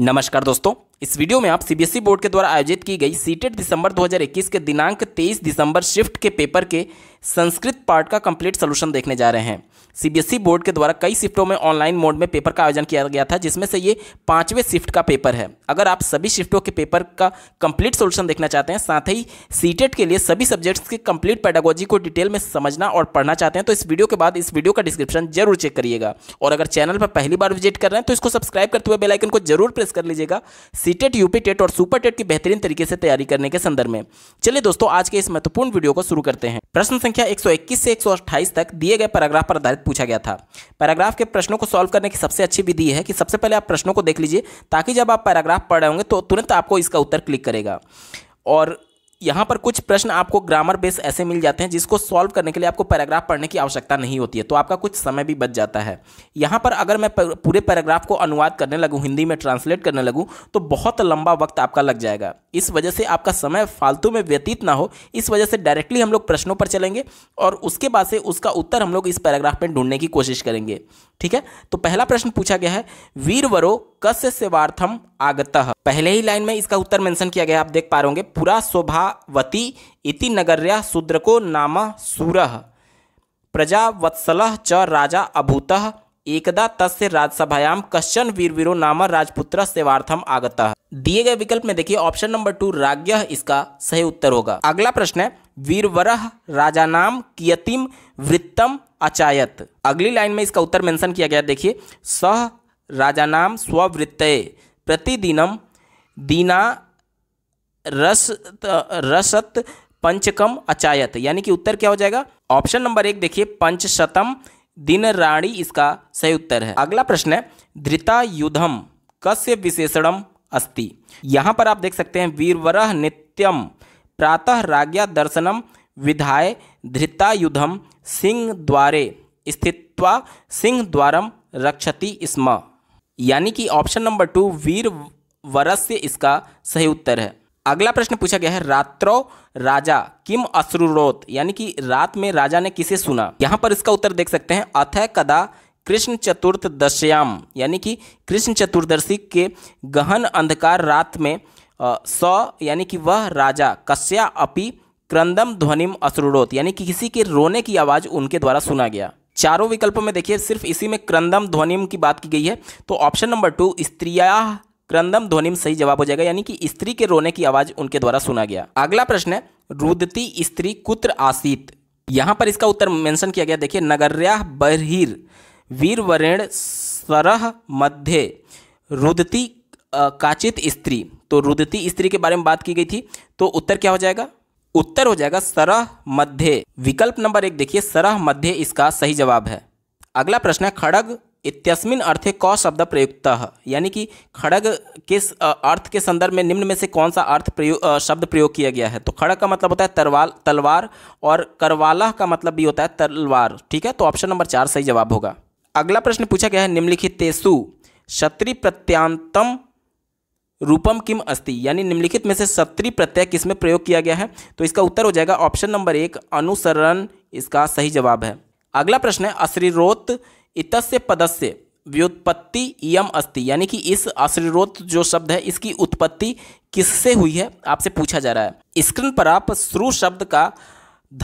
नमस्कार दोस्तों इस वीडियो में आप सीबीएसई e बोर्ड के द्वारा आयोजित की गई सीटेट दिसंबर 2021 के दिनांक 23 दिसंबर शिफ्ट के पेपर के संस्कृत पार्ट का कंप्लीट सोल्यूशन देखने जा रहे हैं सीबीएसई e बोर्ड के द्वारा कई शिफ्टों में ऑनलाइन मोड में पेपर का आयोजन किया गया था जिसमें से ये पांचवें शिफ्ट का पेपर है अगर आप सभी शिफ्टों के पेपर का कंप्लीट सोल्यूशन देखना चाहते हैं साथ ही सीटेट के लिए सभी सब्जेक्ट्स के कंप्लीट पैडागोजी को डिटेल में समझना और पढ़ना चाहते हैं तो इस वीडियो के बाद इस वीडियो का डिस्क्रिप्शन जरूर चेक करिएगा और अगर चैनल पर पहली बार विजिट कर रहे हैं तो इसको सब्सक्राइब करते हुए बेलाइकन को जरूर प्रेस कर लीजिएगा बीटेट यूपी टेट और सुपर टेट की बेहतरीन तरीके से तैयारी करने के संदर्भ में चलिए दोस्तों आज के इस महत्वपूर्ण वीडियो को शुरू करते हैं प्रश्न संख्या 121 से 128 तक दिए गए पैराग्राफ पर आधारित पूछा गया था पैराग्राफ के प्रश्नों को सॉल्व करने की सबसे अच्छी विधि है कि सबसे पहले आप प्रश्नों को देख लीजिए ताकि जब आप पैराग्राफ पढ़ रहे होंगे तो तुरंत आपको इसका उत्तर क्लिक करेगा और यहाँ पर कुछ प्रश्न आपको ग्रामर बेस ऐसे मिल जाते हैं जिसको सॉल्व करने के लिए आपको पैराग्राफ पढ़ने की आवश्यकता नहीं होती है तो आपका कुछ समय भी बच जाता है यहाँ पर अगर मैं पूरे पैराग्राफ को अनुवाद करने लगूँ हिंदी में ट्रांसलेट करने लगूँ तो बहुत लंबा वक्त आपका लग जाएगा इस वजह से आपका समय फालतू में व्यतीत ना हो इस वजह से डायरेक्टली हम लोग प्रश्नों पर चलेंगे और उसके बाद से उसका उत्तर हम लोग इस पैराग्राफ में ढूंढने की कोशिश करेंगे ठीक है तो पहला प्रश्न पूछा गया है वीरवरो कस्य सेवार्थम आगत पहले ही लाइन में इसका उत्तर मेंशन किया गया आप देख पा रहे होंगे पूरा शोभा प्रजावती इति नगर्या शूद्रको नाम सूर प्रजावत्सल च राजा अभूत एकदा तस्य राज्यसभायां कश्चन वीरवीरो नाम राजपुत्र सेवार्थम आगता दिए गए विकल्प में देखिए ऑप्शन नंबर टू राज्य इसका सही उत्तर होगा अगला प्रश्न है वीरवर राजा नाम कियतिम वृत्तम अचायत अगली लाइन में इसका उत्तर मेंशन किया गया देखिए सह राजा नाम स्ववृत्त प्रतिदिनम दीना रस रसत पंचकम अचायत यानी कि उत्तर क्या हो जाएगा ऑप्शन नंबर एक देखिए पंचशतम दिन राणी इसका सही उत्तर है अगला प्रश्न है धृता युद्धम कस्य विशेषणम अस्ति यहाँ पर आप देख सकते हैं वीरवरह नित्यम प्रातः राज्ञा दर्शनम विधाय धृता युद्धम सिंह द्वारे स्थित्वा सिंह द्वारम रक्षति स्म यानी कि ऑप्शन नंबर टू वीर वरस्य इसका सही उत्तर है अगला प्रश्न पूछा गया है रात्रो राजा किम अश्रुरोत यानी कि रात में राजा ने किसे सुना यहां पर इसका उत्तर देख सकते हैं अथ कदा कृष्ण चतुर्थ दश्याम यानी कि कृष्ण चतुर्दशी के गहन अंधकार रात में स यानी कि वह राजा कस्या अपि क्रंदम ध्वनिम अश्रुरोत यानी कि किसी के रोने की आवाज़ उनके द्वारा सुना गया चारों विकल्पों में देखिए सिर्फ इसी में क्रंदम ध्वनिम की बात की गई है तो ऑप्शन नंबर टू स्त्रिया क्रंदम ध्वनिम सही जवाब हो जाएगा यानी कि स्त्री के रोने की आवाज उनके द्वारा सुना गया अगला प्रश्न है रुदती स्त्री कुत्र आसित यहां पर इसका उत्तर मेंशन किया गया देखिए नगर्या बहिर वीरवरेण सरह मध्य रुदती काचित स्त्री तो रुदती स्त्री के बारे में बात की गई थी तो उत्तर क्या हो जाएगा उत्तर हो जाएगा सरह मध्य विकल्प नंबर एक देखिए सरह मध्य इसका सही जवाब है अगला प्रश्न है खड़ग इत्यस्मिन अर्थे कौ शब्द प्रयुक्त यानी कि खड़ग किस अर्थ के संदर्भ में निम्न में से कौन सा अर्थ प्रयोग शब्द प्रयोग किया गया है तो खड़ग का मतलब होता है तरवाल तलवार और करवाला का मतलब भी होता है तलवार ठीक है तो ऑप्शन नंबर चार सही जवाब होगा अगला प्रश्न पूछा गया है निम्नलिखित तेसु शत्रि प्रत्यांतम रूपम किम अस्ति यानी निम्नलिखित में से शत्रि प्रत्यय किस में प्रयोग किया गया है तो इसका उत्तर हो जाएगा ऑप्शन नंबर एक अनुसरण इसका सही जवाब है अगला प्रश्न है अश्रीरोत इतस्य पदस्य व्युत्पत्ति यम अस्ति यानी कि इस आश्रिरोत जो शब्द है इसकी उत्पत्ति किससे हुई है आपसे पूछा जा रहा है स्क्रीन पर आप श्रु शब्द का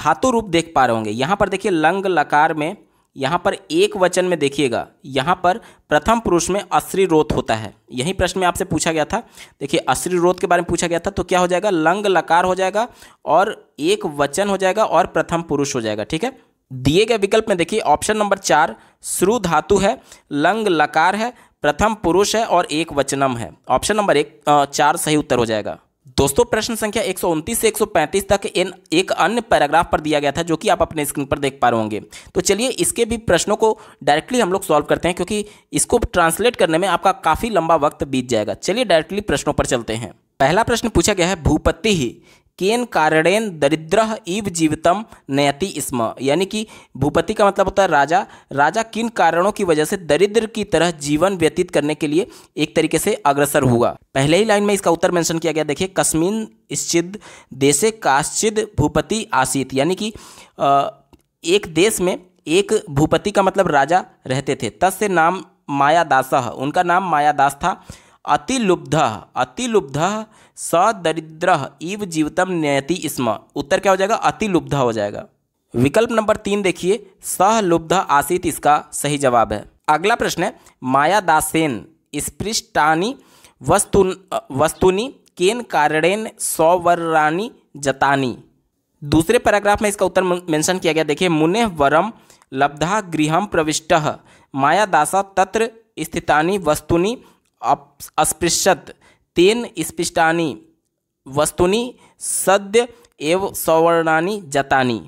धातु रूप देख पा रहे होंगे यहाँ पर देखिए लंग लकार में यहाँ पर एक वचन में देखिएगा यहाँ पर प्रथम पुरुष में अश्री रोत होता है यही प्रश्न में आपसे पूछा गया था देखिए रोत के बारे में पूछा गया था तो क्या हो जाएगा लंग लकार हो जाएगा और एक वचन हो जाएगा और प्रथम पुरुष हो जाएगा ठीक है दिए गए विकल्प में देखिए ऑप्शन नंबर चार श्रु धातु है लंग लकार है प्रथम पुरुष है और एक वचनम है ऑप्शन नंबर एक चार सही उत्तर हो जाएगा दोस्तों प्रश्न संख्या एक से 135 तक इन एक अन्य पैराग्राफ पर दिया गया था जो कि आप अपने स्क्रीन पर देख पा रहे होंगे तो चलिए इसके भी प्रश्नों को डायरेक्टली हम लोग सॉल्व करते हैं क्योंकि इसको ट्रांसलेट करने में आपका काफ़ी लंबा वक्त बीत जाएगा चलिए डायरेक्टली प्रश्नों पर चलते हैं पहला प्रश्न पूछा गया है भूपति ही केन कारणेन दरिद्र इव जीवितम नयति स्म यानी कि भूपति का मतलब होता है राजा राजा किन कारणों की वजह से दरिद्र की तरह जीवन व्यतीत करने के लिए एक तरीके से अग्रसर हुआ पहले ही लाइन में इसका उत्तर मेंशन किया गया देखिए कश्मीन स्चिद देशे काश्चिद भूपति आसित यानी कि एक देश में एक भूपति का मतलब राजा रहते थे तस्य नाम मायादास उनका नाम मायादास था अतिलुब्ध अतिलुब्ध स दरिद्र इव जीवतम न्यति स्म उत्तर क्या हो जाएगा अतिलुब्ध हो जाएगा विकल्प नंबर तीन देखिए सहलुब्ध आसित इसका सही जवाब है अगला प्रश्न है माया दासेन स्पृष्टानी वस्तु वस्तुनी केन कारणेन सौवरानी जतानी दूसरे पैराग्राफ में इसका उत्तर मेंशन किया गया देखिए मुने वरम लब्धा गृह प्रविष्ट मायादासा तत्र स्थितानी वस्तुनी अस्पृश्यत तेन स्पृष्टा वस्तुनि सद्य एव सवर्णानी जतानी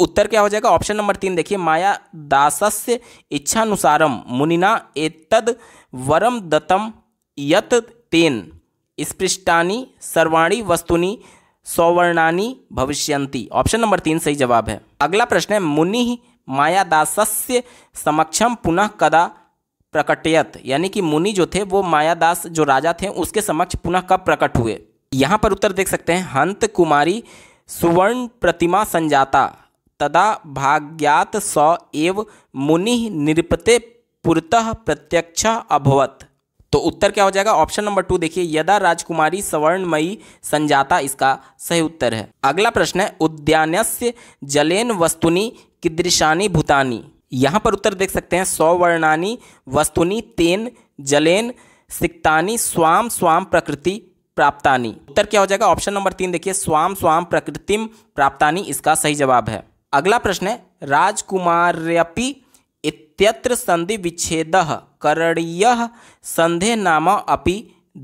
उत्तर क्या हो जाएगा ऑप्शन नंबर तीन देखिए माया दासस्य इच्छानुसारम मुनिना एतद वरम दत्तम यत तेन स्पृष्टानी सर्वाणी वस्तुनि सौवर्णानी भविष्य ऑप्शन नंबर तीन सही जवाब है अगला प्रश्न है मुनि मायादासस्य समक्षम पुनः कदा प्रकटयत यानी कि मुनि जो थे वो मायादास जो राजा थे उसके समक्ष पुनः कब प्रकट हुए यहाँ पर उत्तर देख सकते हैं हंत कुमारी सुवर्ण प्रतिमा संजाता तदा भाग्यात स एव मुनि निरपते पुरतः प्रत्यक्ष अभवत तो उत्तर क्या हो जाएगा ऑप्शन नंबर टू देखिए यदा राजकुमारी सवर्णमयी संजाता इसका सही उत्तर है अगला प्रश्न है से जलेन वस्तुनी कीदृशानी भूतानी यहाँ पर उत्तर देख सकते हैं सौवर्णानी वस्तुनि तेन जलेन सिक्तानी स्वाम स्वाम प्रकृति प्राप्तानी उत्तर क्या हो जाएगा ऑप्शन नंबर तीन देखिए स्वाम स्वाम प्रकृतिम प्राप्तानी इसका सही जवाब है अगला प्रश्न है राजकुमार्यपि इत्यत्र संधि विच्छेद करणीय संधे नाम अपि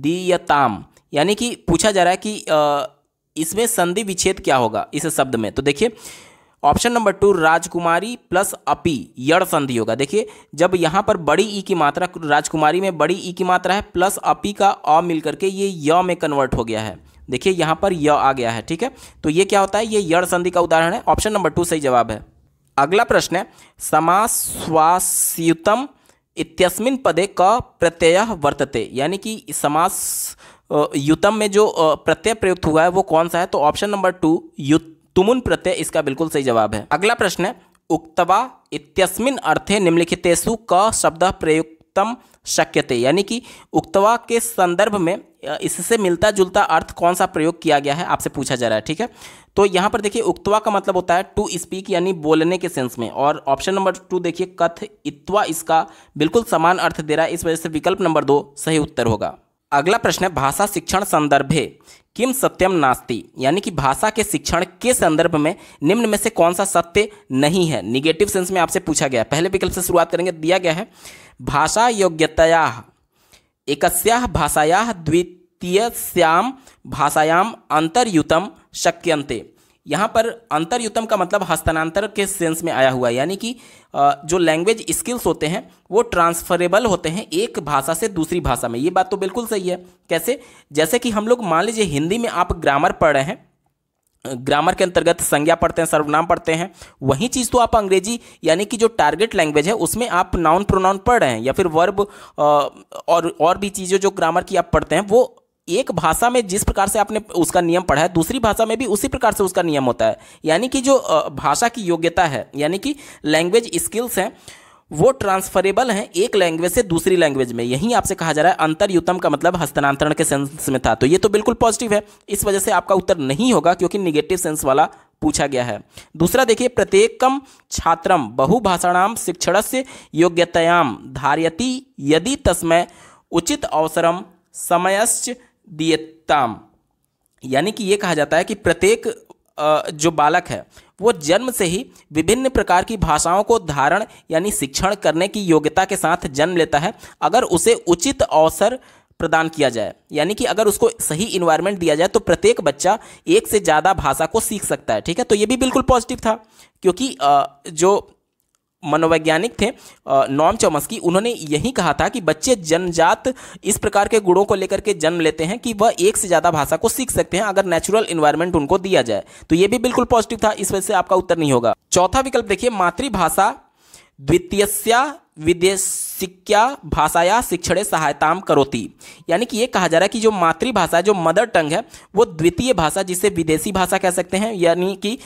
दीयताम यानी कि पूछा जा रहा है कि इसमें संधि विच्छेद क्या होगा इस शब्द में तो देखिए ऑप्शन नंबर टू राजकुमारी प्लस अपी यड़ संधि होगा देखिए जब यहाँ पर बड़ी ई की मात्रा राजकुमारी में बड़ी ई की मात्रा है प्लस अपी का अ मिल करके ये य में कन्वर्ट हो गया है देखिए यहाँ पर य आ गया है ठीक है तो ये क्या होता है ये यड़ संधि का उदाहरण है ऑप्शन नंबर टू सही जवाब है अगला प्रश्न है समासवास्युतम इतस्मिन पदे क प्रत्यय वर्तते यानी कि समास युतम में जो प्रत्यय प्रयुक्त हुआ है वो कौन सा है तो ऑप्शन नंबर टू युत तुमुन प्रत्यय इसका बिल्कुल सही जवाब है अगला प्रश्न है उक्तवा इत्यस्मिन अर्थे निम्नलिखितेशु क शब्द प्रयुक्तम शक्यते यानी कि उक्तवा के संदर्भ में इससे मिलता जुलता अर्थ कौन सा प्रयोग किया गया है आपसे पूछा जा रहा है ठीक है तो यहाँ पर देखिए उक्तवा का मतलब होता है टू स्पीक यानी बोलने के सेंस में और ऑप्शन नंबर टू देखिए कथ इत्वा इसका बिल्कुल समान अर्थ दे रहा है इस वजह से विकल्प नंबर दो सही उत्तर होगा अगला प्रश्न है भाषा शिक्षण संदर्भे किम सत्यम नास्ती यानी कि भाषा के शिक्षण के संदर्भ में निम्न में से कौन सा सत्य नहीं है निगेटिव सेंस में आपसे पूछा गया पहले विकल्प से शुरुआत करेंगे दिया गया है भाषा योग्यतया एक भाषाया श्याम भाषायाम अंतर्युतम शक्यंते यहाँ पर अंतरयुतम का मतलब हस्तांतर के सेंस में आया हुआ है यानी कि जो लैंग्वेज स्किल्स होते हैं वो ट्रांसफरेबल होते हैं एक भाषा से दूसरी भाषा में ये बात तो बिल्कुल सही है कैसे जैसे कि हम लोग मान लीजिए हिंदी में आप ग्रामर पढ़ रहे हैं ग्रामर के अंतर्गत संज्ञा पढ़ते हैं सर्वनाम पढ़ते हैं वही चीज़ तो आप अंग्रेजी यानी कि जो टारगेट लैंग्वेज है उसमें आप नाउन प्रोनाउन पढ़ रहे हैं या फिर वर्ब और और भी चीज़ें जो ग्रामर की आप पढ़ते हैं वो एक भाषा में जिस प्रकार से आपने उसका नियम पढ़ा है दूसरी भाषा में भी उसी प्रकार से उसका नियम होता है यानी कि जो भाषा की योग्यता है यानी कि लैंग्वेज स्किल्स हैं वो ट्रांसफरेबल हैं एक लैंग्वेज से दूसरी लैंग्वेज में यही आपसे कहा जा रहा है अंतरयुतम का मतलब हस्तांतरण के सेंस में था तो ये तो बिल्कुल पॉजिटिव है इस वजह से आपका उत्तर नहीं होगा क्योंकि निगेटिव सेंस वाला पूछा गया है दूसरा देखिए प्रत्येकम छात्रम बहुभाषाणाम शिक्षण से योग्यतायाम धारयति यदि तस्मय उचित अवसरम समयश्च दियताम यानी कि ये कहा जाता है कि प्रत्येक जो बालक है वो जन्म से ही विभिन्न प्रकार की भाषाओं को धारण यानी शिक्षण करने की योग्यता के साथ जन्म लेता है अगर उसे उचित अवसर प्रदान किया जाए यानी कि अगर उसको सही इन्वायरमेंट दिया जाए तो प्रत्येक बच्चा एक से ज़्यादा भाषा को सीख सकता है ठीक है तो ये भी बिल्कुल पॉजिटिव था क्योंकि जो मनोवैज्ञानिक थे नॉम चौमस्की उन्होंने यही कहा था कि बच्चे जनजात इस प्रकार के गुणों को लेकर के जन्म लेते हैं कि वह एक से ज़्यादा भाषा को सीख सकते हैं अगर नेचुरल इन्वायरमेंट उनको दिया जाए तो ये भी बिल्कुल पॉजिटिव था इस वजह से आपका उत्तर नहीं होगा चौथा विकल्प देखिए मातृभाषा द्वितीय विदेशिक्या भाषाया शिक्षण सहायताम करोती यानी कि ये कहा जा रहा है कि जो मातृभाषा जो मदर टंग है वो द्वितीय भाषा जिसे विदेशी भाषा कह सकते हैं यानी कि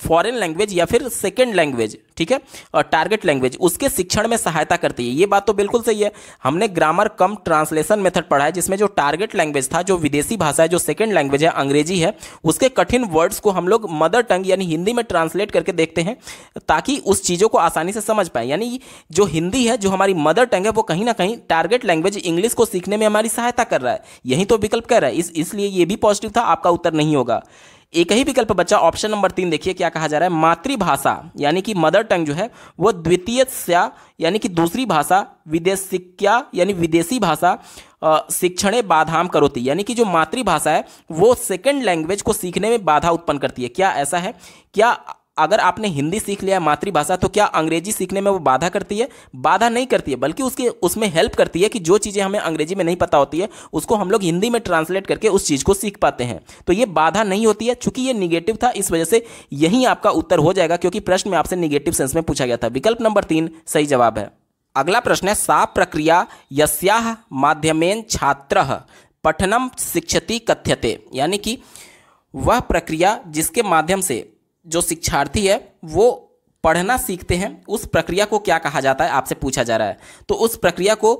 फॉरेन लैंग्वेज या फिर सेकेंड लैंग्वेज ठीक है और टारगेट लैंग्वेज उसके शिक्षण में सहायता करती है ये बात तो बिल्कुल सही है हमने ग्रामर कम ट्रांसलेशन मेथड पढ़ा है जिसमें जो टारगेट लैंग्वेज था जो विदेशी भाषा है जो सेकेंड लैंग्वेज है अंग्रेजी है उसके कठिन वर्ड्स को हम लोग मदर टंग यानी हिंदी में ट्रांसलेट करके देखते हैं ताकि उस चीज़ों को आसानी से समझ पाए यानी जो हिंदी है जो हमारी मदर टंग है वो कहीं ना कहीं टारगेट लैंग्वेज इंग्लिश को सीखने में हमारी सहायता कर रहा है यही तो विकल्प कह रहा है इसलिए ये भी पॉजिटिव था आपका उत्तर नहीं होगा एक ही विकल्प बच्चा ऑप्शन नंबर तीन देखिए क्या कहा जा रहा है मातृभाषा यानी कि मदर टंग जो है वो द्वितीय यानी कि दूसरी भाषा विदेशिक्या यानी विदेशी भाषा शिक्षण बाधाम करोती यानी कि जो मातृभाषा है वो सेकेंड लैंग्वेज को सीखने में बाधा उत्पन्न करती है क्या ऐसा है क्या अगर आपने हिंदी सीख लिया है मातृभाषा तो क्या अंग्रेजी सीखने में वो बाधा करती है बाधा नहीं करती है बल्कि उसके उसमें हेल्प करती है कि जो चीज़ें हमें अंग्रेजी में नहीं पता होती है उसको हम लोग हिंदी में ट्रांसलेट करके उस चीज़ को सीख पाते हैं तो ये बाधा नहीं होती है चूंकि ये निगेटिव था इस वजह से यही आपका उत्तर हो जाएगा क्योंकि प्रश्न में आपसे निगेटिव सेंस में पूछा गया था विकल्प नंबर तीन सही जवाब है अगला प्रश्न है सा प्रक्रिया यस्या माध्यमेन छात्र पठनम शिक्षति कथ्यते यानी कि वह प्रक्रिया जिसके माध्यम से जो शिक्षार्थी है वो पढ़ना सीखते हैं उस प्रक्रिया को क्या कहा जाता है आपसे पूछा जा रहा है तो उस प्रक्रिया को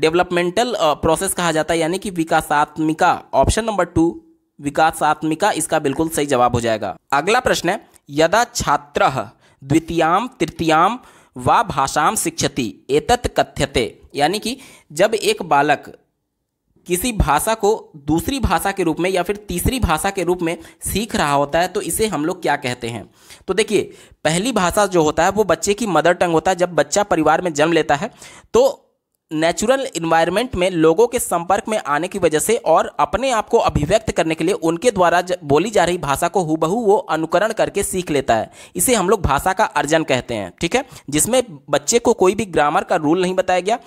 डेवलपमेंटल प्रोसेस कहा जाता है यानी कि विकासात्मिका ऑप्शन नंबर टू विकासात्मिका इसका बिल्कुल सही जवाब हो जाएगा अगला प्रश्न है यदा छात्र द्वितीयाम तृतीयाम व भाषाम शिक्षति एतत् कथ्यते यानी कि जब एक बालक किसी भाषा को दूसरी भाषा के रूप में या फिर तीसरी भाषा के रूप में सीख रहा होता है तो इसे हम लोग क्या कहते हैं तो देखिए पहली भाषा जो होता है वो बच्चे की मदर टंग होता है जब बच्चा परिवार में जन्म लेता है तो नेचुरल इन्वायरमेंट में लोगों के संपर्क में आने की वजह से और अपने आप को अभिव्यक्त करने के लिए उनके द्वारा बोली जा रही भाषा को हुबहू वो अनुकरण करके सीख लेता है इसे हम लोग भाषा का अर्जन कहते हैं ठीक है जिसमें बच्चे को कोई भी ग्रामर का रूल नहीं बताया गया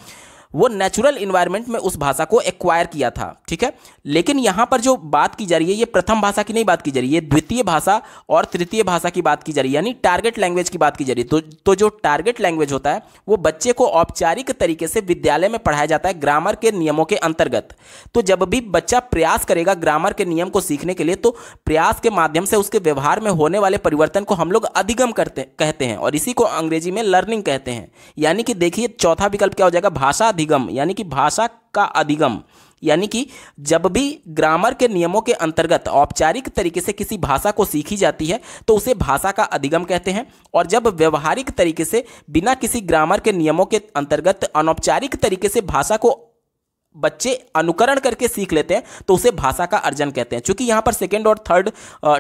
वो नेचुरल इन्वायरमेंट में उस भाषा को एक्वायर किया था ठीक है लेकिन यहाँ पर जो बात की जा रही है ये प्रथम भाषा की नहीं बात की जा रही है द्वितीय भाषा और तृतीय भाषा की बात की जा रही है यानी टारगेट लैंग्वेज की बात की जा रही है तो, तो जो टारगेट लैंग्वेज होता है वो बच्चे को औपचारिक तरीके से विद्यालय में पढ़ाया जाता है ग्रामर के नियमों के अंतर्गत तो जब भी बच्चा प्रयास करेगा ग्रामर के नियम को सीखने के लिए तो प्रयास के माध्यम से उसके व्यवहार में होने वाले परिवर्तन को हम लोग अधिगम करते कहते हैं और इसी को अंग्रेजी में लर्निंग कहते हैं यानी कि देखिए चौथा विकल्प क्या हो जाएगा भाषा अधिगम यानी कि भाषा का अधिगम यानी कि जब भी ग्रामर के नियमों के अंतर्गत औपचारिक तरीके से किसी भाषा को सीखी जाती है तो उसे भाषा का अधिगम कहते हैं और जब व्यवहारिक तरीके से बिना किसी ग्रामर के नियमों के अंतर्गत अनौपचारिक तरीके से भाषा को बच्चे अनुकरण करके सीख लेते हैं तो उसे भाषा का अर्जन कहते हैं क्योंकि यहाँ पर सेकेंड और थर्ड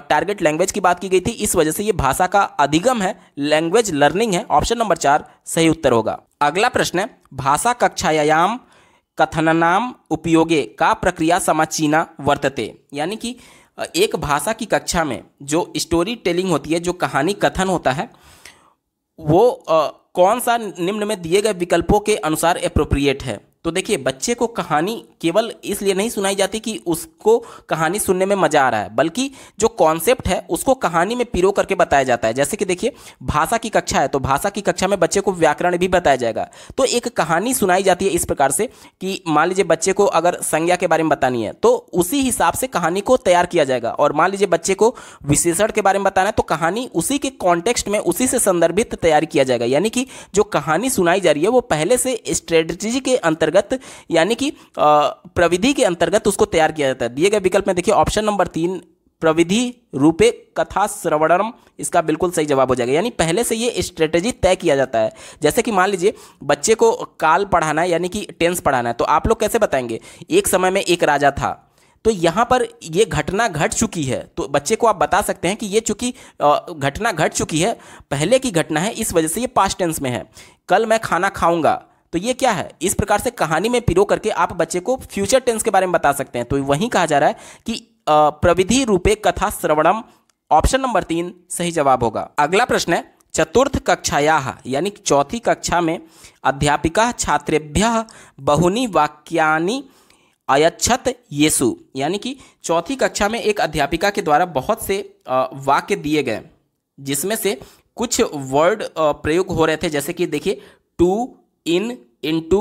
टारगेट लैंग्वेज की बात की गई थी इस वजह से ये भाषा का अधिगम है लैंग्वेज लर्निंग है ऑप्शन नंबर चार सही उत्तर होगा अगला प्रश्न है भाषा कक्षायाम कथननाम उपयोगे का प्रक्रिया समाचीना वर्तते यानी कि एक भाषा की कक्षा में जो स्टोरी टेलिंग होती है जो कहानी कथन होता है वो आ, कौन सा निम्न में दिए गए विकल्पों के अनुसार अप्रोप्रिएट है तो देखिए बच्चे को कहानी केवल इसलिए नहीं सुनाई जाती कि उसको कहानी सुनने में मज़ा आ रहा है बल्कि जो कॉन्सेप्ट है उसको कहानी में पिरो करके बताया जाता है जैसे कि देखिए भाषा की कक्षा है तो भाषा की कक्षा में बच्चे को व्याकरण भी बताया जाएगा तो एक कहानी सुनाई जाती है इस प्रकार से कि मान लीजिए बच्चे को अगर संज्ञा के बारे में बतानी है तो उसी हिसाब से कहानी को तैयार किया जाएगा और मान लीजिए बच्चे को विशेषण के बारे में बताना है तो कहानी उसी के कॉन्टेक्स्ट में उसी से संदर्भित तैयार किया जाएगा यानी कि जो कहानी सुनाई जा रही है वो पहले से स्ट्रेटजी के अंतर्गत अंतर्गत यानी कि प्रविधि के अंतर्गत उसको तैयार किया जाता है दिए गए विकल्प में देखिए ऑप्शन नंबर तीन प्रविधि रूपे कथा श्रवणम इसका बिल्कुल सही जवाब हो जाएगा यानी पहले से ये स्ट्रेटेजी तय किया जाता है जैसे कि मान लीजिए बच्चे को काल पढ़ाना है यानी कि टेंस पढ़ाना है तो आप लोग कैसे बताएंगे एक समय में एक राजा था तो यहाँ पर ये घटना घट चुकी है तो बच्चे को आप बता सकते हैं कि ये चूंकि घटना घट चुकी है पहले की घटना है इस वजह से ये पास्ट टेंस में है कल मैं खाना खाऊंगा तो ये क्या है इस प्रकार से कहानी में पिरो करके आप बच्चे को फ्यूचर टेंस के बारे में बता सकते हैं तो वहीं कहा जा रहा है कि प्रविधि रूपे कथा श्रवणम ऑप्शन नंबर तीन सही जवाब होगा अगला प्रश्न है चतुर्थ कक्षाया यानी चौथी कक्षा में अध्यापिका छात्रेभ्य बहुनी वाक्यानि अयच्छत येसु यानी कि चौथी कक्षा में एक अध्यापिका के द्वारा बहुत से वाक्य दिए गए जिसमें से कुछ वर्ड प्रयोग हो रहे थे जैसे कि देखिए to in into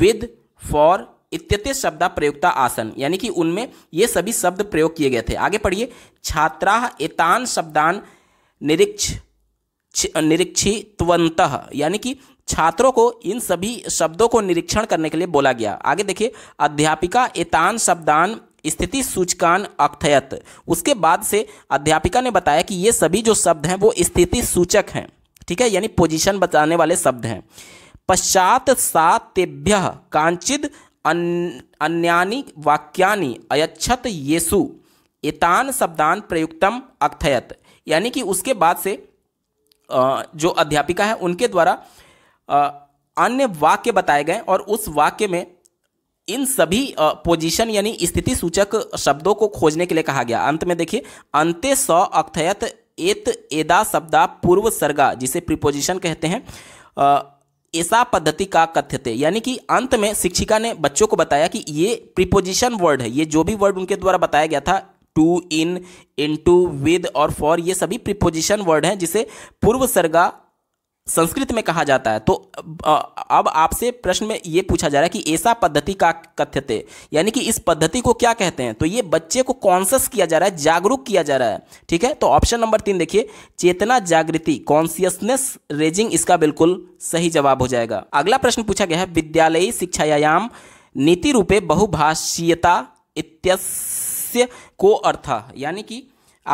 with for इत्यते शब्द प्रयुक्ता आसन यानी कि उनमें ये सभी शब्द प्रयोग किए गए थे आगे पढ़िए छात्रा एतान शब्दान निरीक्ष निरीक्षितवंत यानी कि छात्रों को इन सभी शब्दों को निरीक्षण करने के लिए बोला गया आगे देखिए अध्यापिका एतान शब्दान स्थिति सूचकान अक्थयत उसके बाद से अध्यापिका ने बताया कि ये सभी जो शब्द हैं वो स्थिति सूचक हैं ठीक है यानी पोजीशन बताने वाले शब्द हैं पश्चात सातेभ्य तेभ्य कांचिद अन्यानि वाक्यानि अयच्छत येसु एतान शब्दान प्रयुक्तम अक्थयत यानी कि उसके बाद से जो अध्यापिका है उनके द्वारा अन्य वाक्य बताए गए और उस वाक्य में इन सभी पोजीशन यानी स्थिति सूचक शब्दों को खोजने के लिए कहा गया अंत में देखिए अंत्य स अक्थयत एत एदा शब्दा पूर्व सर्गा जिसे प्रिपोजिशन कहते हैं ऐसा पद्धति का कथ्य थे यानी कि अंत में शिक्षिका ने बच्चों को बताया कि ये प्रिपोजिशन वर्ड है ये जो भी वर्ड उनके द्वारा बताया गया था to in in to with और फॉर ये सभी प्रिपोजिशन वर्ड हैं जिसे पूर्व सर्गा संस्कृत में कहा जाता है तो अब आपसे प्रश्न में ये पूछा जा रहा है कि ऐसा पद्धति का कथ्यते यानी कि इस पद्धति को क्या कहते हैं तो ये बच्चे को कॉन्सियस किया जा रहा है जागरूक किया जा रहा है ठीक है तो ऑप्शन नंबर तीन देखिए चेतना जागृति कॉन्सियसनेस रेजिंग इसका बिल्कुल सही जवाब हो जाएगा अगला प्रश्न पूछा गया है विद्यालयी शिक्षायाम नीति रूपे बहुभाषीयता इत्यस्य को अर्थ यानी कि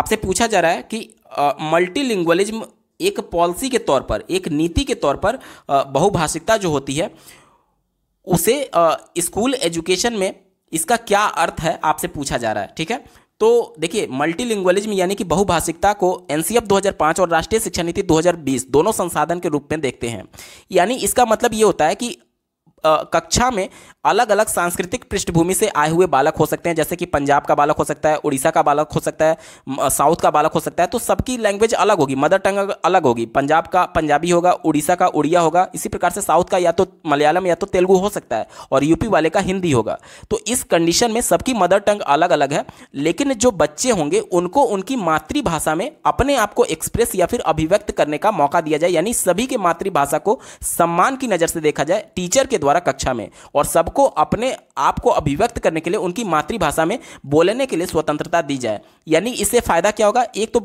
आपसे पूछा जा रहा है कि मल्टीलिंग्वलिज्म एक पॉलिसी के तौर पर एक नीति के तौर पर बहुभाषिकता जो होती है उसे स्कूल एजुकेशन में इसका क्या अर्थ है आपसे पूछा जा रहा है ठीक है तो देखिए मल्टीलिंग्वलिज्म यानी कि बहुभाषिकता को एनसीएफ 2005 और राष्ट्रीय शिक्षा नीति 2020 दोनों संसाधन के रूप में देखते हैं यानी इसका मतलब ये होता है कि कक्षा में अलग अलग सांस्कृतिक पृष्ठभूमि से आए हुए बालक हो सकते हैं जैसे कि पंजाब का बालक हो सकता है उड़ीसा का बालक हो सकता है साउथ का बालक हो सकता है तो सबकी लैंग्वेज अलग होगी मदर टंग अलग होगी पंजाब का पंजाबी होगा उड़ीसा का उड़िया होगा इसी प्रकार से साउथ का या तो मलयालम या तो तेलुगु हो सकता है और यूपी वाले का हिंदी होगा तो इस कंडीशन में सबकी मदर टंग अलग अलग है लेकिन जो बच्चे होंगे उनको उनकी मातृभाषा में अपने आप को एक्सप्रेस या फिर अभिव्यक्त करने का मौका दिया जाए यानी सभी के मातृभाषा को सम्मान की नज़र से देखा जाए टीचर के द्वारा द्वारा कक्षा में और सबको अपने आप को अभिव्यक्त करने के लिए उनकी मातृभाषा में बोलने के लिए स्वतंत्रता दी जाए यानी इससे फ़ायदा क्या होगा एक तो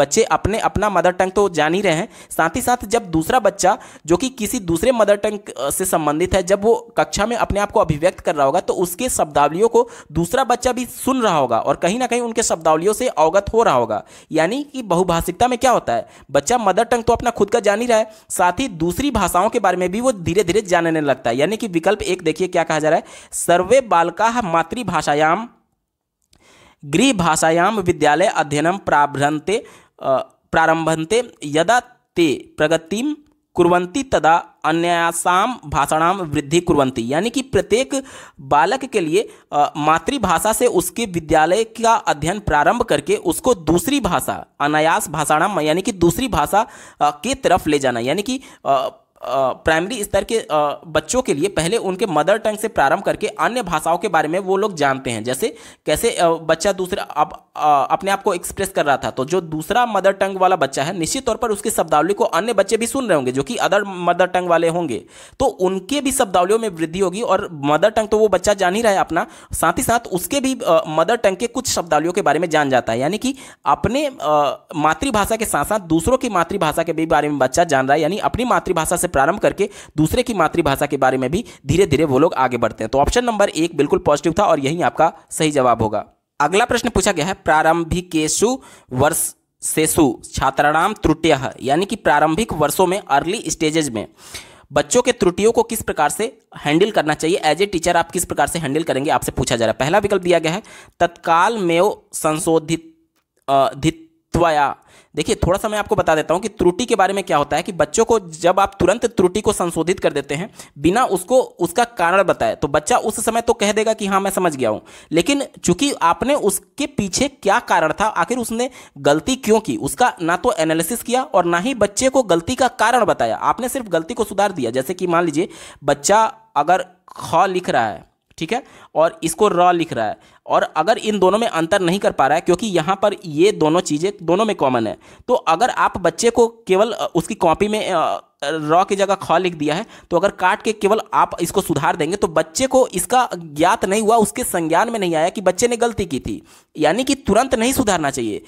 बच्चे अपने अपना मदर टंग तो जान ही रहे हैं साथ ही साथ जब दूसरा बच्चा जो कि किसी दूसरे मदर टंग से संबंधित है जब वो कक्षा में अपने आप को अभिव्यक्त कर रहा होगा तो उसके शब्दावलियों को दूसरा बच्चा भी सुन रहा होगा और कहीं ना कहीं उनके शब्दावलियों से अवगत हो रहा होगा यानी कि बहुभाषिकता में क्या होता है बच्चा मदर टंग तो अपना खुद का जान ही रहा है साथ ही दूसरी भाषाओं के बारे में भी वो धीरे धीरे जानने लगता है है यानी कि विकल्प एक देखिए क्या कहा जा रहा है सर्वे बालका मातृभाषायाम गृह भाषायाम विद्यालय अध्ययन प्रारंभते प्रारंभते यदा ते प्रगति कुरंती तदा अन्यासाम भाषाणाम वृद्धि कुरंती यानी कि प्रत्येक बालक के लिए मातृभाषा से उसके विद्यालय का अध्ययन प्रारंभ करके उसको दूसरी भाषा अनायास भाषाणाम यानी कि दूसरी भाषा के तरफ ले जाना यानी कि प्राइमरी स्तर के बच्चों के लिए पहले उनके मदर टंग से प्रारंभ करके अन्य भाषाओं के बारे में वो लोग जानते हैं जैसे कैसे बच्चा दूसरा अब अपने आप को एक्सप्रेस कर रहा था तो जो दूसरा मदर टंग वाला बच्चा है निश्चित तौर पर उसकी शब्दावली को अन्य बच्चे भी सुन रहे होंगे जो कि अदर मदर टंग वाले होंगे तो उनके भी शब्दावलियों में वृद्धि होगी और मदर टंग तो वो बच्चा जान ही रहा है अपना साथ ही साथ उसके भी मदर टंग के कुछ शब्दावलियों के बारे में जान जाता है यानी कि अपने मातृभाषा के साथ साथ दूसरों की मातृभाषा के भी बारे में बच्चा जान रहा है यानी अपनी मातृभाषा से प्रारंभ करके दूसरे की मातृभाषा के बारे में भी धीरे धीरे वो लोग आगे बढ़ते हैं तो ऑप्शन नंबर एक बिल्कुल पॉजिटिव था और यही आपका सही जवाब होगा अगला प्रश्न पूछा गया है प्रारंभिकेशु वर्ष सेसु छात्राणाम त्रुट्य यानी कि प्रारंभिक वर्षों में अर्ली स्टेजेज में बच्चों के त्रुटियों को किस प्रकार से हैंडल करना चाहिए एज ए टीचर आप किस प्रकार से हैंडल करेंगे आपसे पूछा जा रहा है पहला विकल्प दिया गया है तत्काल में संशोधित धित्वया देखिए थोड़ा सा मैं आपको बता देता हूँ कि त्रुटि के बारे में क्या होता है कि बच्चों को जब आप तुरंत त्रुटि को संशोधित कर देते हैं बिना उसको उसका कारण बताए तो बच्चा उस समय तो कह देगा कि हाँ मैं समझ गया हूँ लेकिन चूंकि आपने उसके पीछे क्या कारण था आखिर उसने गलती क्यों की उसका ना तो एनालिसिस किया और ना ही बच्चे को गलती का कारण बताया आपने सिर्फ गलती को सुधार दिया जैसे कि मान लीजिए बच्चा अगर ख लिख रहा है ठीक है और इसको रॉ लिख रहा है और अगर इन दोनों में अंतर नहीं कर पा रहा है क्योंकि यहाँ पर ये दोनों चीज़ें दोनों में कॉमन है तो अगर आप बच्चे को केवल उसकी कॉपी में रॉ की जगह खॉ लिख दिया है तो अगर काट के केवल आप इसको सुधार देंगे तो बच्चे को इसका ज्ञात नहीं हुआ उसके संज्ञान में नहीं आया कि बच्चे ने गलती की थी यानी कि तुरंत नहीं सुधारना चाहिए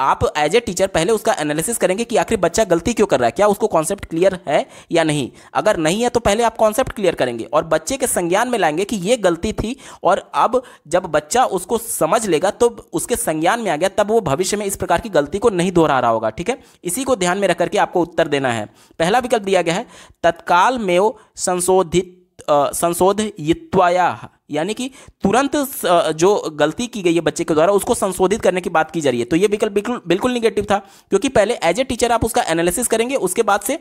आप एज ए टीचर पहले उसका एनालिसिस करेंगे कि आखिर बच्चा गलती क्यों कर रहा है क्या उसको कॉन्सेप्ट क्लियर है या नहीं अगर नहीं है तो पहले आप कॉन्सेप्ट क्लियर करेंगे और बच्चे के संज्ञान में लाएंगे कि ये गलती थी और अब जब बच्चा उसको समझ लेगा तो उसके संज्ञान में आ गया तब वो भविष्य में इस प्रकार की गलती को नहीं दोहरा रहा होगा ठीक है इसी को ध्यान में रख करके आपको उत्तर देना है पहला विकल्प दिया गया है तत्काल में संशोधित संशोधित यानी कि तुरंत जो गलती की गई है बच्चे के द्वारा उसको संशोधित करने की बात की जा रही है तो ये विकल्प बिल्कुल बिल्कुल निगेटिव था क्योंकि पहले एज ए टीचर आप उसका एनालिसिस करेंगे उसके बाद से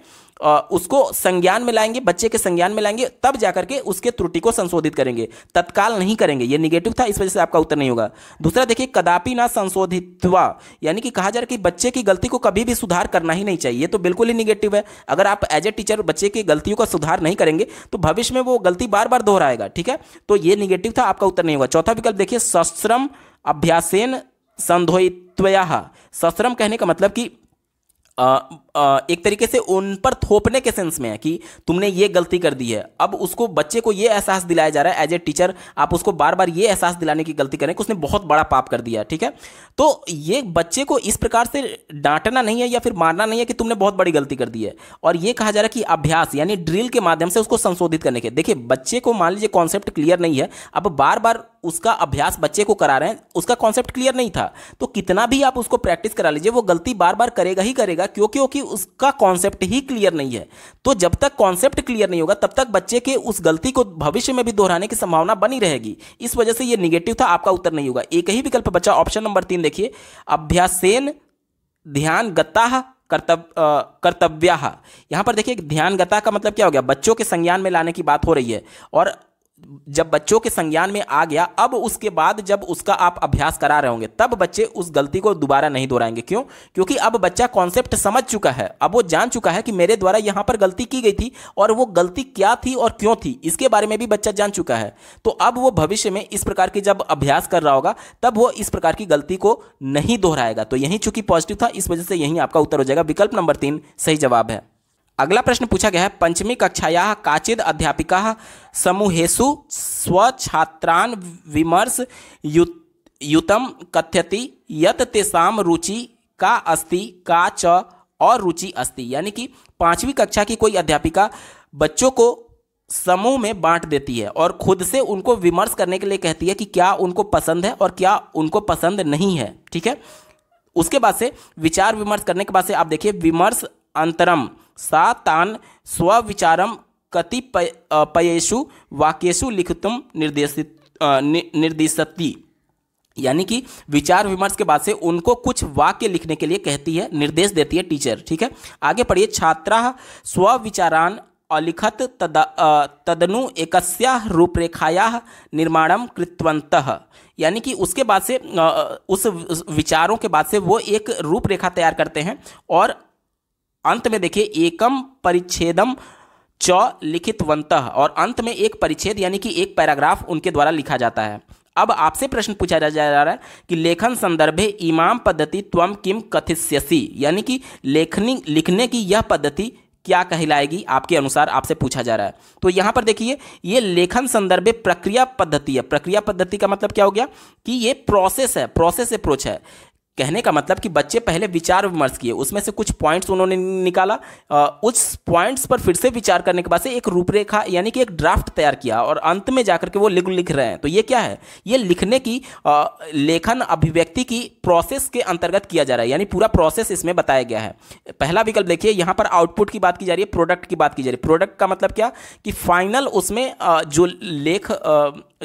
उसको संज्ञान में लाएंगे बच्चे के संज्ञान में लाएंगे तब जाकर के उसके त्रुटि को संशोधित करेंगे तत्काल नहीं करेंगे ये निगेटिव था इस वजह से आपका उत्तर नहीं होगा दूसरा देखिए कदापि ना संशोधित हुआ यानी कि कहा जा रहा है कि बच्चे की गलती को कभी भी सुधार करना ही नहीं चाहिए तो बिल्कुल ही निगेटिव है अगर आप एज ए टीचर बच्चे की गलतियों का सुधार नहीं करेंगे तो भविष्य में वो गलती बार बार दोहराएगा ठीक है तो ये निगेटिव था आपका उत्तर नहीं होगा चौथा विकल्प देखिए सश्रम अभ्यासेन संधोयित्वया सश्रम कहने का मतलब कि एक तरीके से उन पर थोपने के सेंस में है कि तुमने ये गलती कर दी है अब उसको बच्चे को ये एहसास दिलाया जा रहा है एज ए टीचर आप उसको बार बार ये एहसास दिलाने की गलती करें कि उसने बहुत बड़ा पाप कर दिया ठीक है तो ये बच्चे को इस प्रकार से डांटना नहीं है या फिर मारना नहीं है कि तुमने बहुत बड़ी गलती कर दी है और ये कहा जा रहा है कि अभ्यास यानी ड्रिल के माध्यम से उसको संशोधित करने के देखिए बच्चे को मान लीजिए कॉन्सेप्ट क्लियर नहीं है अब बार बार उसका अभ्यास बच्चे को करा रहे हैं उसका कॉन्सेप्ट क्लियर नहीं था तो कितना भी आप उसको प्रैक्टिस करा लीजिए वो गलती बार बार करेगा ही करेगा क्योंकि उसका कॉन्सेप्ट ही क्लियर नहीं है तो जब तक कॉन्सेप्ट क्लियर नहीं होगा तब तक बच्चे के उस गलती को भविष्य में भी दोहराने की संभावना बनी रहेगी इस वजह से यह निगेटिव था आपका उत्तर नहीं होगा एक ही विकल्प बच्चा ऑप्शन नंबर तीन देखिए अभ्यासेन ध्यान गत्ता कर्तव्य कर्तव्या यहां पर देखिए ध्यान गता का मतलब क्या हो गया बच्चों के संज्ञान में लाने की बात हो रही है और जब बच्चों के संज्ञान में आ गया अब उसके बाद जब उसका आप अभ्यास करा रहे होंगे तब बच्चे उस गलती को दोबारा नहीं दोहराएंगे क्यों क्योंकि अब बच्चा कॉन्सेप्ट समझ चुका है अब वो जान चुका है कि मेरे द्वारा यहां पर गलती की गई थी और वो गलती क्या थी और क्यों थी इसके बारे में भी बच्चा जान चुका है तो अब वो भविष्य में इस प्रकार की जब अभ्यास कर रहा होगा तब वो इस प्रकार की गलती को नहीं दोहराएगा तो यही चूंकि पॉजिटिव था इस वजह से यही आपका उत्तर हो जाएगा विकल्प नंबर तीन सही जवाब है अगला प्रश्न पूछा गया है पंचमी कक्षाया काचिद अध्यापिका समूहेशु स्वछात्रान विमर्श युतम कथ्यति यत तेषाम रुचि का अस्ति का च और रुचि अस्ति यानी कि पांचवी कक्षा की कोई अध्यापिका बच्चों को समूह में बांट देती है और खुद से उनको विमर्श करने के लिए कहती है कि क्या उनको पसंद है और क्या उनको पसंद नहीं है ठीक है उसके बाद से विचार विमर्श करने के बाद से आप देखिए विमर्श अंतरम सा तान स्वविचारम कतिपयेषु वाक्यु लिखित निर्देशित नि, निर्देशती यानी कि विचार विमर्श के बाद से उनको कुछ वाक्य लिखने के लिए कहती है निर्देश देती है टीचर ठीक है आगे पढ़िए छात्रा स्विचारान अलिखत तद तदनु एक रूपरेखाया निर्माण कृतवंत यानी कि उसके बाद से उस विचारों के बाद से वो एक रूपरेखा तैयार करते हैं और अंत में देखिए एकम परिच्छेदम च लिखित लिखितवंत और अंत में एक परिच्छेद यानी कि एक पैराग्राफ उनके द्वारा लिखा जाता है अब आपसे प्रश्न पूछा जा रहा है कि लेखन संदर्भे इमाम पद्धति त्वम किम कथिष्यसी यानी कि लेखनी लिखने की यह पद्धति क्या कहलाएगी आपके अनुसार आपसे पूछा जा रहा है तो यहाँ पर देखिए ये लेखन संदर्भ प्रक्रिया पद्धति है प्रक्रिया पद्धति का मतलब क्या हो गया कि ये प्रोसेस है प्रोसेस अप्रोच है कहने का मतलब कि बच्चे पहले विचार विमर्श किए उसमें से कुछ पॉइंट्स उन्होंने निकाला उस पॉइंट्स पर फिर से विचार करने के बाद से एक रूपरेखा यानी कि एक ड्राफ्ट तैयार किया और अंत में जाकर के वो लिख लिख रहे हैं तो ये क्या है ये लिखने की लेखन अभिव्यक्ति की प्रोसेस के अंतर्गत किया जा रहा है यानी पूरा प्रोसेस इसमें बताया गया है पहला विकल्प देखिए यहाँ पर आउटपुट की बात की जा रही है प्रोडक्ट की बात की जा रही है प्रोडक्ट का मतलब क्या कि फाइनल उसमें जो लेख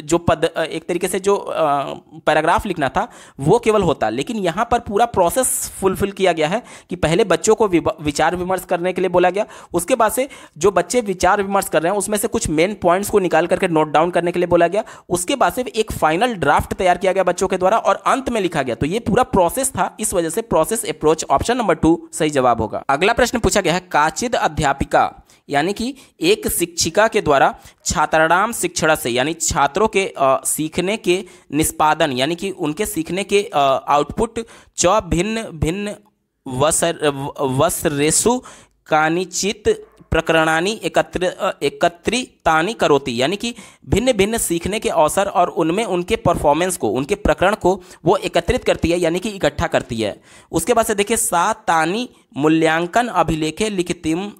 जो पद एक तरीके से जो पैराग्राफ लिखना था वो केवल होता लेकिन यहाँ यहाँ पर पूरा प्रोसेस फुलफिल किया गया है कि पहले बच्चों को विचार विमर्श करने के लिए बोला गया उसके बाद से जो बच्चे विचार विमर्श कर रहे हैं उसमें से कुछ मेन पॉइंट्स को निकाल करके नोट डाउन करने के लिए बोला गया उसके बाद से एक फाइनल ड्राफ्ट तैयार किया गया बच्चों के द्वारा और अंत में लिखा गया तो ये पूरा प्रोसेस था इस वजह से process approach option number two सही जवाब होगा अगला प्रश्न पूछा गया है काचिद अध्यापिका यानी कि एक शिक्षिका के द्वारा छात्राणाम शिक्षण से यानी छात्रों के आ, सीखने के निष्पादन यानी कि उनके सीखने के आउटपुट च भिन्न भिन्न वसर वसरेसु कानिचित प्रकरणानी एकत्र एकत्रितानी करोती यानी कि भिन्न भिन्न सीखने के अवसर और उनमें उनके परफॉर्मेंस को उनके प्रकरण को वो एकत्रित करती है यानी कि इकट्ठा करती है उसके बाद से देखिए सात तानी मूल्यांकन अभिलेखे लिखितिम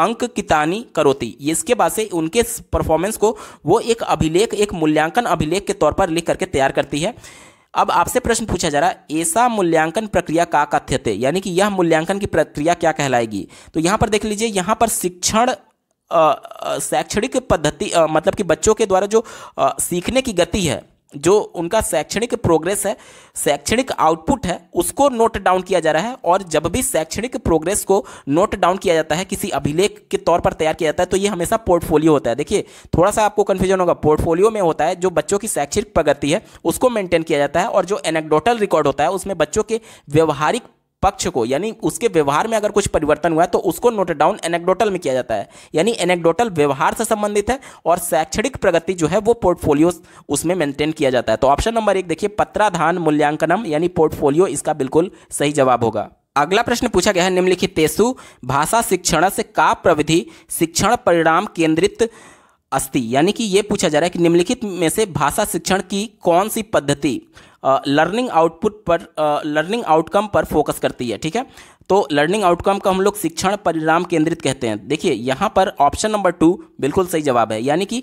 अंक कितानी करोती इसके बाद से उनके परफॉर्मेंस को वो एक अभिलेख एक मूल्यांकन अभिलेख के तौर पर लिख करके तैयार करती है अब आपसे प्रश्न पूछा जा रहा है ऐसा मूल्यांकन प्रक्रिया का कथ्य थे यानी कि यह मूल्यांकन की प्रक्रिया क्या कहलाएगी तो यहाँ पर देख लीजिए यहाँ पर शिक्षण शैक्षणिक पद्धति मतलब कि बच्चों के द्वारा जो आ, सीखने की गति है जो उनका शैक्षणिक प्रोग्रेस है शैक्षणिक आउटपुट है उसको नोट डाउन किया जा रहा है और जब भी शैक्षणिक प्रोग्रेस को नोट डाउन किया जाता है किसी अभिलेख के तौर पर तैयार किया जाता है तो ये हमेशा पोर्टफोलियो होता है देखिए थोड़ा सा आपको कन्फ्यूजन होगा पोर्टफोलियो में होता है जो बच्चों की शैक्षणिक प्रगति है उसको मेंटेन किया जाता है और जो एनेक्डोटल रिकॉर्ड होता है उसमें बच्चों के व्यवहारिक पक्ष को यानी उसके व्यवहार में अगर कुछ परिवर्तन हुआ है तो उसको नोट डाउन एनेक्डोटल में किया जाता है यानी एनेक्डोटल व्यवहार से संबंधित है और शैक्षणिक प्रगति जो है वो पोर्टफोलियो उसमें मेंटेन किया जाता है तो ऑप्शन नंबर एक देखिए पत्राधान मूल्यांकनम यानी पोर्टफोलियो इसका बिल्कुल सही जवाब होगा अगला प्रश्न पूछा गया है निम्नलिखित तेसु भाषा शिक्षण से का प्रविधि शिक्षण परिणाम केंद्रित अस्ति यानी कि ये पूछा जा रहा है कि निम्नलिखित में से भाषा शिक्षण की कौन सी पद्धति लर्निंग आउटपुट पर लर्निंग आउटकम पर फोकस करती है ठीक है तो लर्निंग आउटकम का हम लोग शिक्षण परिणाम केंद्रित कहते हैं देखिए यहाँ पर ऑप्शन नंबर टू बिल्कुल सही जवाब है यानी कि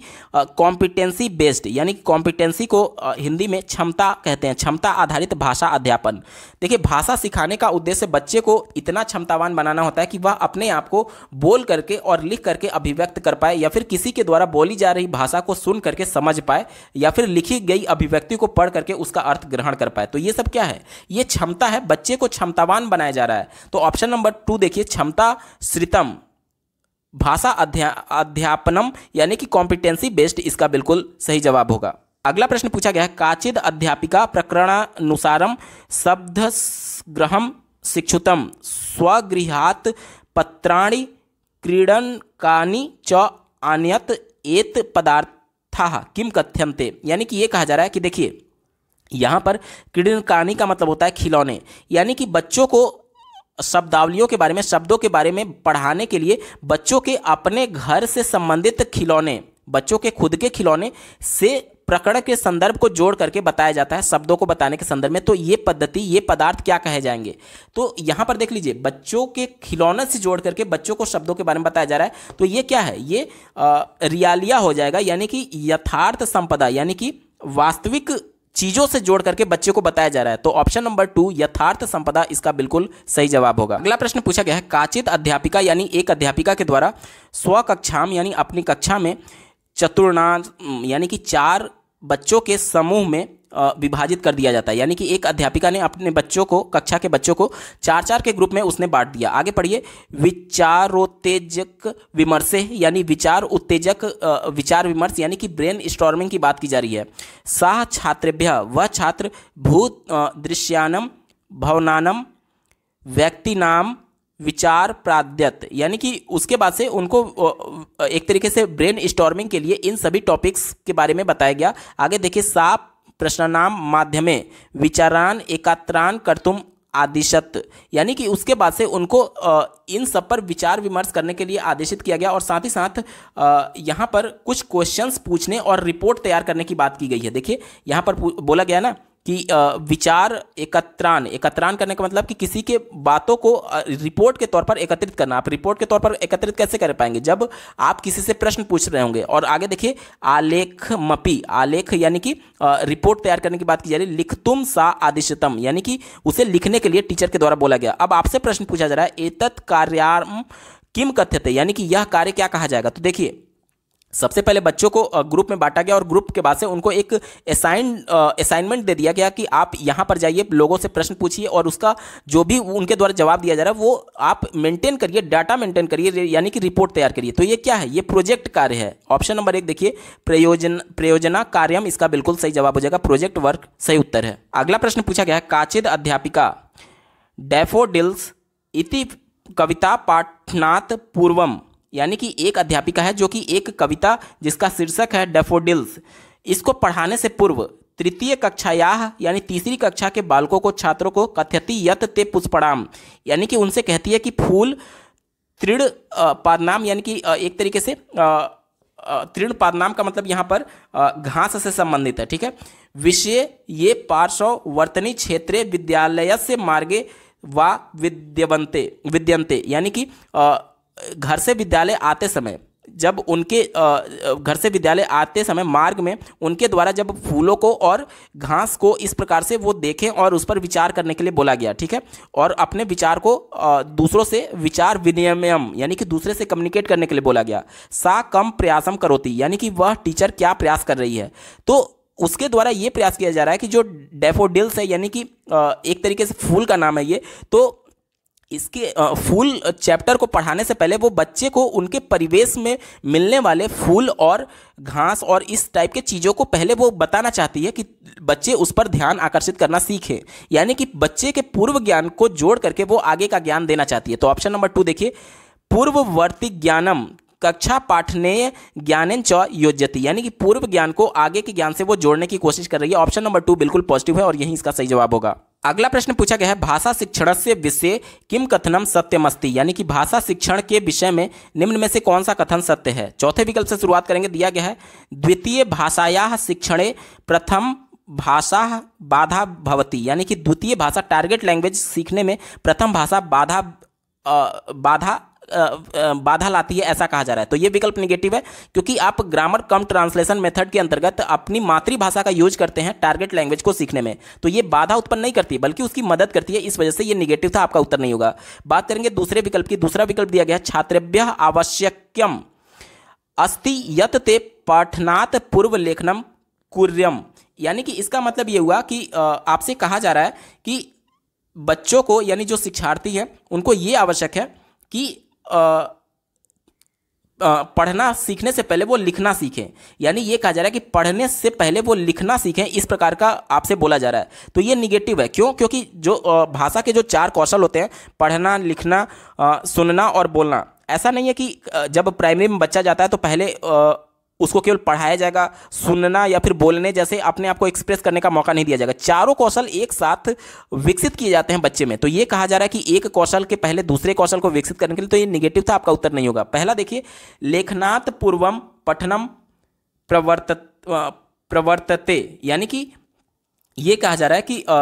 कॉम्पिटेंसी बेस्ड यानी कि कॉम्पिटेंसी को आ, हिंदी में क्षमता कहते हैं क्षमता आधारित भाषा अध्यापन देखिए भाषा सिखाने का उद्देश्य बच्चे को इतना क्षमतावान बनाना होता है कि वह अपने आप को बोल करके और लिख करके अभिव्यक्त कर पाए या फिर किसी के द्वारा बोली जा रही भाषा को सुन करके समझ पाए या फिर लिखी गई अभिव्यक्ति को पढ़ करके उसका अर्थ ग्रहण कर पाए तो ये सब क्या है ये क्षमता है बच्चे को क्षमतावान बनाया जा रहा है तो ऑप्शन नंबर टू देखिए क्षमता श्रितम भाषा अध्या अध्यापनम यानी कि कॉम्पिटेंसी बेस्ड इसका बिल्कुल सही जवाब होगा अगला प्रश्न पूछा गया है काचिद अध्यापिका प्रकरणानुसारम शब्द ग्रहम शिक्षुतम स्वगृहात पत्राणी क्रीडन कानी च आनयत एत पदार्था किम कथ्यंते यानी कि ये कहा जा रहा है कि देखिए यहाँ पर क्रीडन कानी का मतलब होता है खिलौने यानी कि बच्चों को शब्दावलियों के बारे में शब्दों के बारे में पढ़ाने के लिए बच्चों के अपने घर से संबंधित खिलौने बच्चों के खुद के खिलौने से प्रकरण के संदर्भ को जोड़ करके बताया जाता है शब्दों को बताने के संदर्भ में तो ये पद्धति ये पदार्थ क्या कहे जाएंगे तो यहाँ पर देख लीजिए बच्चों के खिलौने से जोड़ करके बच्चों को शब्दों के बारे में बताया जा रहा है तो ये क्या है ये आ, रियालिया हो जाएगा यानी कि यथार्थ संपदा यानी कि वास्तविक चीजों से जोड़ करके बच्चे को बताया जा रहा है तो ऑप्शन नंबर टू यथार्थ संपदा इसका बिल्कुल सही जवाब होगा अगला प्रश्न पूछा गया है काचित अध्यापिका यानी एक अध्यापिका के द्वारा स्व कक्षाम यानी अपनी कक्षा में चतुर्णांश यानी कि चार बच्चों के समूह में विभाजित कर दिया जाता है यानी कि एक अध्यापिका ने अपने बच्चों को कक्षा के बच्चों को चार चार के ग्रुप में उसने बांट दिया आगे पढ़िए विचारोत्तेजक विमर्शे यानी विचार उत्तेजक विचार विमर्श यानी कि ब्रेन स्टॉर्मिंग की बात की जा रही है सा छात्रभ्य वह छात्र भूत दृश्यानम भवनानम व्यक्ति नाम विचार प्राद्यत यानी कि उसके बाद से उनको एक तरीके से ब्रेन स्टॉर्मिंग के लिए इन सभी टॉपिक्स के बारे में बताया गया आगे देखिए साफ प्रश्नानाम माध्यमे विचारान एकात्रान कर्तुम आदिशत यानी कि उसके बाद से उनको इन सब पर विचार विमर्श करने के लिए आदेशित किया गया और साथ ही साथ यहाँ पर कुछ क्वेश्चंस पूछने और रिपोर्ट तैयार करने की बात की गई है देखिए यहाँ पर बोला गया ना कि विचार एकत्रान एकत्रान करने का मतलब कि किसी के बातों को रिपोर्ट के तौर पर एकत्रित करना आप रिपोर्ट के तौर पर एकत्रित कैसे कर पाएंगे जब आप किसी से प्रश्न पूछ रहे होंगे और आगे देखिए आलेख मपी आलेख यानी कि रिपोर्ट तैयार करने की बात की जा रही है लिखतुम सा आदिशतम यानी कि उसे लिखने के लिए टीचर के द्वारा बोला गया अब आपसे प्रश्न पूछा जा रहा है एतत् कार्याम किम कथ्यते यानी कि यह कार्य क्या कहा जाएगा तो देखिए सबसे पहले बच्चों को ग्रुप में बांटा गया और ग्रुप के बाद से उनको एक असाइन असाइनमेंट दे दिया गया कि आप यहाँ पर जाइए लोगों से प्रश्न पूछिए और उसका जो भी उनके द्वारा जवाब दिया जा रहा है वो आप मेंटेन करिए डाटा मेंटेन करिए यानी कि रिपोर्ट तैयार करिए तो ये क्या है ये प्रोजेक्ट कार्य है ऑप्शन नंबर एक देखिए प्रयोजन प्रयोजना कार्यम इसका बिल्कुल सही जवाब हो जाएगा प्रोजेक्ट वर्क सही उत्तर है अगला प्रश्न पूछा गया है काचिद अध्यापिका डेफोडिल्स इति कविता पाठनाथ पूर्वम यानी कि एक अध्यापिका है जो कि एक कविता जिसका शीर्षक है डेफोडिल्स इसको पढ़ाने से पूर्व तृतीय कक्षाया यानी तीसरी कक्षा के बालकों को छात्रों को कथ्यति यत ते पुष्पणाम यानी कि उनसे कहती है कि फूल तृण पादनाम यानी कि एक तरीके से तृण पादनाम का मतलब यहाँ पर घास से संबंधित है ठीक है विषय ये पार्श्व वर्तनी क्षेत्र विद्यालय से मार्गे वा विद्यवंते विद्यंते यानी कि घर से विद्यालय आते समय जब उनके घर से विद्यालय आते समय मार्ग में उनके द्वारा जब फूलों को और घास को इस प्रकार से वो देखें और उस पर विचार करने के लिए बोला गया ठीक है और अपने विचार को दूसरों से विचार विनियमयम यानी कि दूसरे से कम्युनिकेट करने के लिए बोला गया सा कम प्रयासम करोती यानी कि वह टीचर क्या प्रयास कर रही है तो उसके द्वारा ये प्रयास किया जा रहा है कि जो डेफोडिल्स है यानी कि एक तरीके से फूल का नाम है ये तो इसके फूल चैप्टर को पढ़ाने से पहले वो बच्चे को उनके परिवेश में मिलने वाले फूल और घास और इस टाइप के चीज़ों को पहले वो बताना चाहती है कि बच्चे उस पर ध्यान आकर्षित करना सीखें यानी कि बच्चे के पूर्व ज्ञान को जोड़ करके वो आगे का ज्ञान देना चाहती है तो ऑप्शन नंबर टू देखिए पूर्ववर्ती ज्ञानम कक्षा पाठने ज्ञाने च योजती यानी कि पूर्व ज्ञान को आगे के ज्ञान से वो जोड़ने की कोशिश कर रही है ऑप्शन नंबर टू बिल्कुल पॉजिटिव है और यही इसका सही जवाब होगा अगला प्रश्न पूछा गया है भाषा शिक्षण से विषय किम कथनम सत्यमस्ति यानी कि भाषा शिक्षण के विषय में निम्न में से कौन सा कथन सत्य है चौथे विकल्प से शुरुआत करेंगे दिया गया है द्वितीय भाषाया शिक्षण प्रथम भाषा बाधा भवती यानी कि द्वितीय भाषा टारगेट लैंग्वेज सीखने में प्रथम भाषा बाधा आ, बाधा बाधा लाती है ऐसा कहा जा रहा है तो ये विकल्प निगेटिव है क्योंकि आप ग्रामर कम ट्रांसलेशन मेथड के अंतर्गत अपनी मातृभाषा का यूज करते हैं टारगेट लैंग्वेज को सीखने में तो ये बाधा उत्पन्न नहीं करती बल्कि उसकी मदद करती है इस वजह से ये निगेटिव था आपका उत्तर नहीं होगा बात करेंगे दूसरे विकल्प की दूसरा विकल्प दिया गया छात्रभ्य आवश्यक्यम अस्थि यत ते पाठनात् पूर्व लेखनम कुर्यम यानी कि इसका मतलब ये हुआ कि आपसे कहा जा रहा है कि बच्चों को यानी जो शिक्षार्थी है उनको ये आवश्यक है कि आ, पढ़ना सीखने से पहले वो लिखना सीखें यानी ये कहा जा रहा है कि पढ़ने से पहले वो लिखना सीखें इस प्रकार का आपसे बोला जा रहा है तो ये निगेटिव है क्यों क्योंकि जो भाषा के जो चार कौशल होते हैं पढ़ना लिखना सुनना और बोलना ऐसा नहीं है कि जब प्राइमरी में बच्चा जाता है तो पहले उसको केवल पढ़ाया जाएगा सुनना या फिर बोलने जैसे अपने आप को एक्सप्रेस करने का मौका नहीं दिया जाएगा चारों कौशल एक साथ विकसित किए जाते हैं बच्चे में तो ये कहा जा रहा है कि एक कौशल के पहले दूसरे कौशल को विकसित करने के लिए तो ये निगेटिव था आपका उत्तर नहीं होगा पहला देखिए लेखनात् पूर्वम पठनम प्रवर्त प्रवर्तते यानी कि ये कहा जा रहा है कि आ,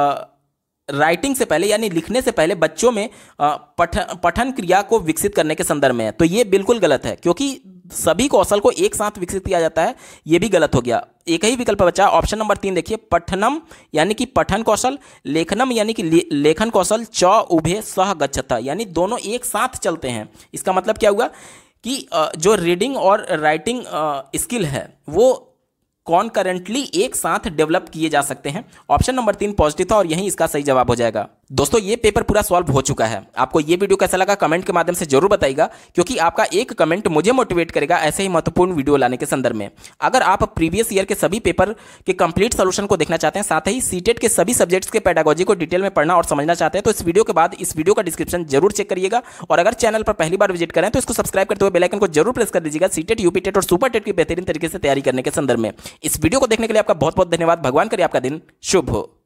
राइटिंग से पहले यानी लिखने से पहले बच्चों में पठ पठन क्रिया को विकसित करने के संदर्भ में है तो ये बिल्कुल गलत है क्योंकि सभी कौशल को एक साथ विकसित किया जाता है ये भी गलत हो गया एक ही विकल्प बचा ऑप्शन नंबर तीन देखिए पठनम यानी कि पठन कौशल लेखनम यानी कि ले, लेखन कौशल च उभे सह गच्छता यानी दोनों एक साथ चलते हैं इसका मतलब क्या हुआ कि जो रीडिंग और राइटिंग स्किल है वो कॉन एक साथ डेवलप किए जा सकते हैं ऑप्शन नंबर तीन पॉजिटिव था और यही इसका सही जवाब हो जाएगा दोस्तों ये पेपर पूरा सॉल्व हो चुका है आपको ये वीडियो कैसा लगा कमेंट के माध्यम से जरूर बताइएगा क्योंकि आपका एक कमेंट मुझे मोटिवेट करेगा ऐसे ही महत्वपूर्ण वीडियो लाने के संदर्भ में अगर आप प्रीवियस ईयर के सभी पेपर के कंप्लीट सोल्यूशन को देखना चाहते हैं साथ ही सीटेट e के सभी सब्जेक्ट्स के पैडागोजी को डिटेल में पढ़ना और समझना चाहते हैं तो इस वीडियो के बाद इस वीडियो का डिस्क्रिप्शन जरूर चेक करिएगा और अगर चैनल पर पहली बार विजिट करें तो इसको सब्सक्राइब करते हुए बेलाइकन को जरूर प्रेस कर दीजिएगा सीटेट यूपी टेट और सुपर टेट e की बेहतरीन तरीके से तैयारी करने के संदर्भ में इस वीडियो को देखने के लिए आपका बहुत बहुत धन्यवाद भगवान करिए आपका दिन शुभ हो